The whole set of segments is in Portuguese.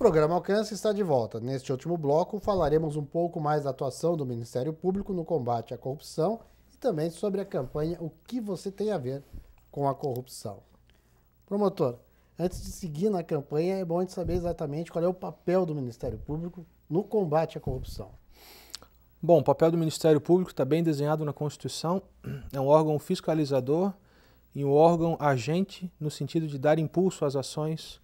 O programa Alcance está de volta. Neste último bloco, falaremos um pouco mais da atuação do Ministério Público no combate à corrupção e também sobre a campanha O que você tem a ver com a corrupção. Promotor, antes de seguir na campanha, é bom saber exatamente qual é o papel do Ministério Público no combate à corrupção. Bom, o papel do Ministério Público está bem desenhado na Constituição. É um órgão fiscalizador e um órgão agente no sentido de dar impulso às ações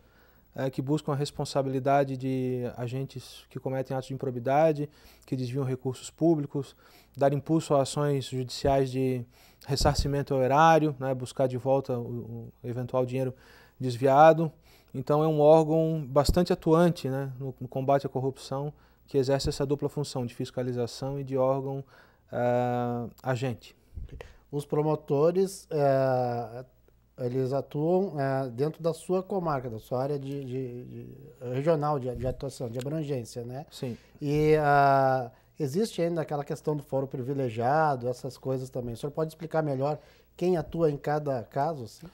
é, que buscam a responsabilidade de agentes que cometem atos de improbidade, que desviam recursos públicos, dar impulso a ações judiciais de ressarcimento ao erário, né, buscar de volta o, o eventual dinheiro desviado. Então é um órgão bastante atuante né, no, no, combate à corrupção, que exerce essa dupla função de fiscalização e de órgão uh, agente. Os promotores uh, eles atuam é, dentro da sua comarca, da sua área de, de, de regional de, de, atuação, de abrangência, né? Sim. E uh, existe ainda aquela questão do foro privilegiado, essas coisas também. O senhor pode explicar melhor quem atua em cada caso? Assim?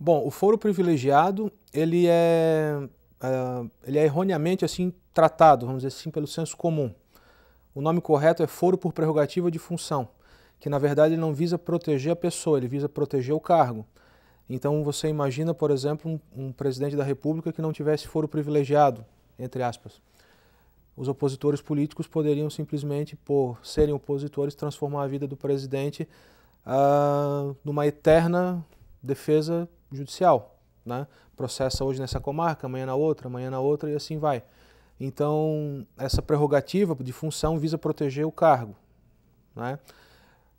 Bom, o foro privilegiado, ele é, uh, ele é erroneamente assim tratado, vamos dizer assim, pelo senso comum. O nome correto é foro por prerrogativa de função, que na verdade ele não visa proteger a pessoa, ele visa proteger o cargo. Então você imagina, por exemplo, um, um presidente da República que não tivesse foro privilegiado, entre aspas. Os opositores políticos poderiam simplesmente, por serem opositores, transformar a vida do presidente uh, numa eterna defesa judicial. Né? Processa hoje nessa comarca, amanhã na outra, amanhã na outra e assim vai. Então, essa prerrogativa de função visa proteger o cargo. Né?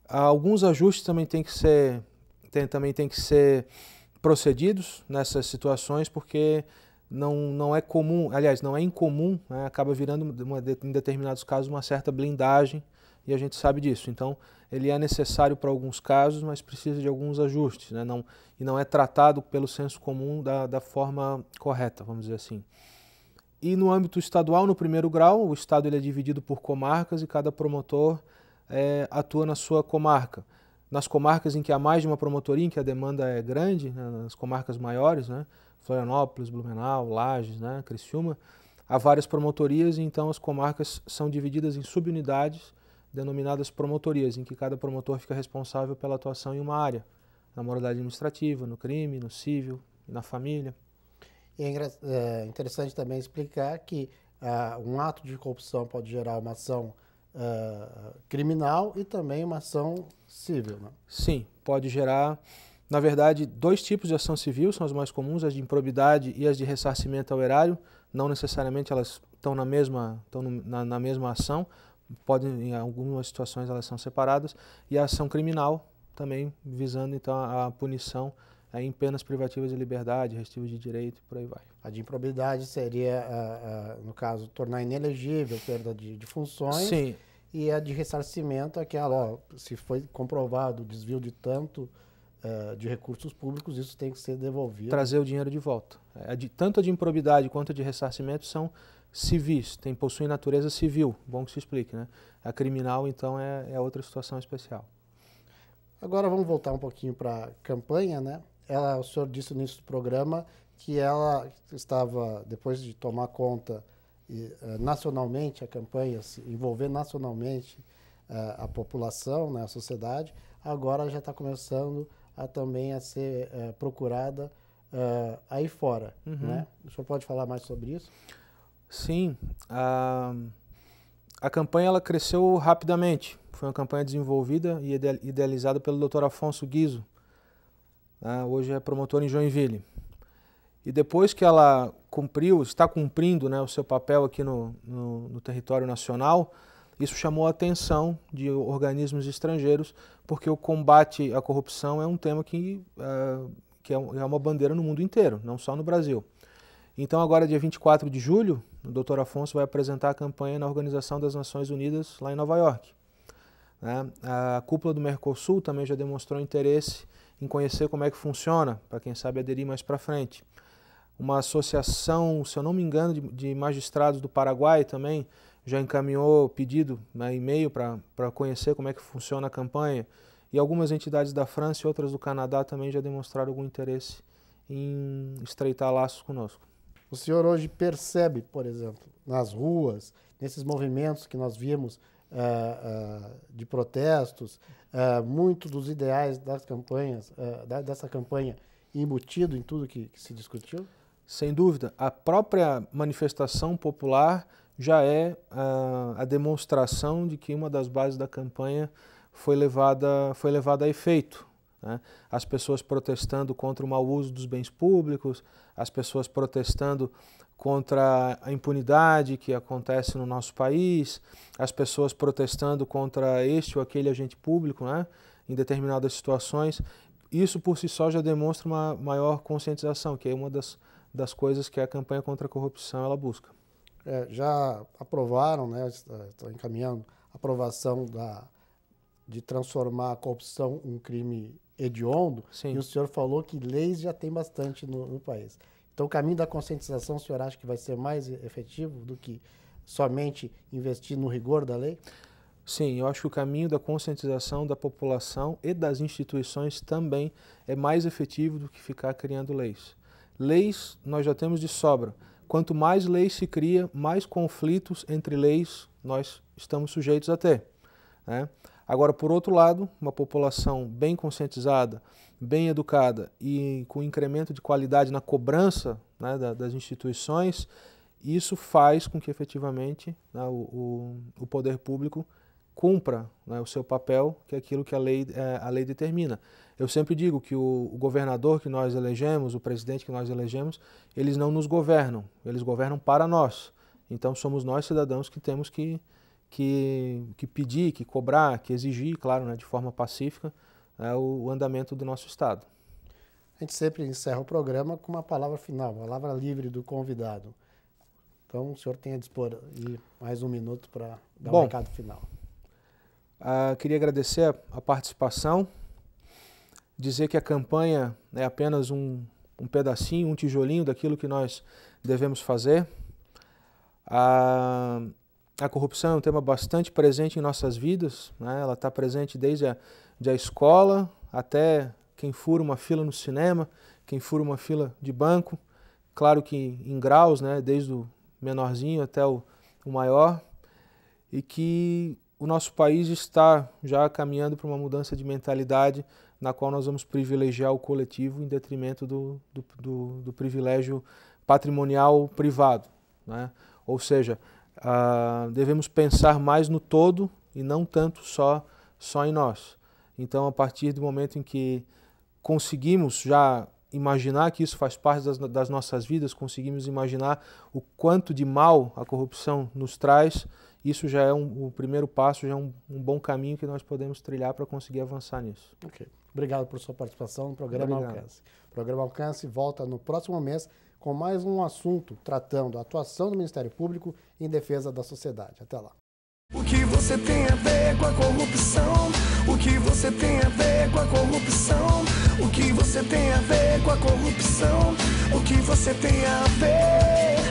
Alguns ajustes também têm que ser tem, também tem que ser procedidos nessas situações, porque não, não é comum, aliás, não é incomum, né, acaba virando uma, em determinados casos uma certa blindagem e a gente sabe disso. Então, ele é necessário para alguns casos, mas precisa de alguns ajustes, né? não, e não é tratado pelo senso comum da, da forma correta, vamos dizer assim. E no âmbito estadual, no primeiro grau, o estado ele é dividido por comarcas e cada promotor é, atua na sua comarca nas comarcas em que há mais de uma promotoria, em que a demanda é grande, né, nas comarcas maiores, né, Florianópolis, Blumenau, Lages, né, Criciúma, há várias promotorias, e então as comarcas são divididas em subunidades denominadas promotorias, em que cada promotor fica responsável pela atuação em uma área, na moralidade administrativa, no crime, no civil, na família. E é, é interessante também explicar que uh, um ato de corrupção pode gerar uma ação uh, criminal e também uma ação civil. Né? Sim, pode gerar, na verdade, dois tipos de ação civil são as mais comuns, as de improbidade e as de ressarcimento ao erário. Não necessariamente elas estão na mesma, estão na, na mesma ação, podem em algumas situações elas são separadas e a ação criminal também visando então a punição em penas privativas de liberdade, restivos de direito, e por aí vai. A de improbidade seria, uh, uh, no caso, tornar inelegível, perda de, de funções. Sim. E a de ressarcimento, aquela, ó, se foi comprovado o desvio de tanto uh, de recursos públicos, isso tem que ser devolvido. Trazer o dinheiro de volta. É, a de, tanto a de improbidade quanto a de ressarcimento são civis, tem, possuem natureza civil, bom que se explique, né? A criminal, então, é, é outra situação especial. Agora vamos voltar um pouquinho para a campanha, né? ela, o senhor disse no início do programa que ela estava, depois de tomar conta eh, nacionalmente a campanha, se envolver nacionalmente eh, a população, né, a sociedade, agora já está começando a também a ser eh, procurada aí fora. Uhum. Né? O senhor pode falar mais sobre isso? Sim. A, a campanha ela cresceu rapidamente. Foi uma campanha desenvolvida e idealizada pelo Dr. Afonso Guizo, né, hoje é promotora em Joinville. E depois que ela cumpriu, está cumprindo né, o seu papel aqui no, no, no território nacional, isso chamou a atenção de organismos estrangeiros, porque o combate à corrupção é um tema que, uh, que é, é, uma bandeira no mundo inteiro, não só no Brasil. Então, agora, dia 24 de julho, o Dr. Afonso vai apresentar a campanha na Organização das Nações Unidas, lá em Nova York. Né? A cúpula do Mercosul também já demonstrou interesse em conhecer como é que funciona, para quem sabe aderir mais para frente. Uma associação, se eu não me engano, de, de magistrados do Paraguai também já encaminhou pedido, né, e-mail, para conhecer como é que funciona a campanha. E algumas entidades da França e outras do Canadá também já demonstraram algum interesse em estreitar laços conosco. O senhor hoje percebe, por exemplo, nas ruas, nesses movimentos que nós vimos ah, ah, de protestos, ah, muito dos ideais das campanhas, dessa campanha embutido em tudo que, que se discutiu? Sem dúvida. A própria manifestação popular já é a, a, demonstração de que uma das bases da campanha foi levada, foi levada a efeito. Né? As pessoas protestando contra o mau uso dos bens públicos, as pessoas protestando contra a impunidade que acontece no nosso país, as pessoas protestando contra este ou aquele agente público né? em determinadas situações. Isso por si só já demonstra uma maior conscientização, que é uma das, das coisas que a campanha contra a corrupção ela busca. É, já aprovaram, né, estão encaminhando a aprovação da, de transformar a corrupção um crime hediondo, Sim. e o senhor falou que leis já tem bastante no, no país. Então, o caminho da conscientização, o senhor acha que vai ser mais efetivo do que somente investir no rigor da lei? Sim, eu acho que o caminho da conscientização da população e das instituições também é mais efetivo do que ficar criando leis. Leis nós já temos de sobra. Quanto mais leis se cria, mais conflitos entre leis nós estamos sujeitos a ter. Né? Agora, por outro lado, uma população bem conscientizada, bem educada e com incremento de qualidade na cobrança né, das instituições, isso faz com que efetivamente né, o, o, poder público cumpra né, o seu papel, que é aquilo que a lei, é, a lei determina. Eu sempre digo que o, o governador que nós elegemos, o presidente que nós elegemos, eles não nos governam, eles governam para nós. Então somos nós, cidadãos, que temos que que, que pedir, que cobrar, que exigir, claro, né, de forma pacífica, né, o, o, andamento do nosso Estado. A gente sempre encerra o programa com uma palavra final, palavra livre do convidado. Então, o senhor tem a dispor e mais um minuto para dar o um recado final. Uh, queria agradecer a, a, participação, dizer que a campanha é apenas um, um pedacinho, um tijolinho daquilo que nós devemos fazer. Uh, a corrupção é um tema bastante presente em nossas vidas, né? ela está presente desde a, de a escola até quem fura uma fila no cinema, quem fura uma fila de banco, claro que em graus, né? desde o menorzinho até o, o maior, e que o nosso país está já caminhando para uma mudança de mentalidade na qual nós vamos privilegiar o coletivo em detrimento do, do, do, do privilégio patrimonial privado. Né? Ou seja, ah, devemos pensar mais no todo e não tanto só, só em nós. Então, a partir do momento em que conseguimos já imaginar que isso faz parte das, das nossas vidas, conseguimos imaginar o quanto de mal a corrupção nos traz, isso já é um, o primeiro passo, já é um, um bom caminho que nós podemos trilhar para conseguir avançar nisso. Obrigado por sua participação no programa Obrigado. Alcance. O programa Alcance volta no próximo mês com mais um assunto tratando a atuação do Ministério Público em defesa da sociedade. Até lá. O que você tem a ver com a corrupção? O que você tem a ver com a corrupção? O que você tem a ver com a corrupção? O que você tem a ver?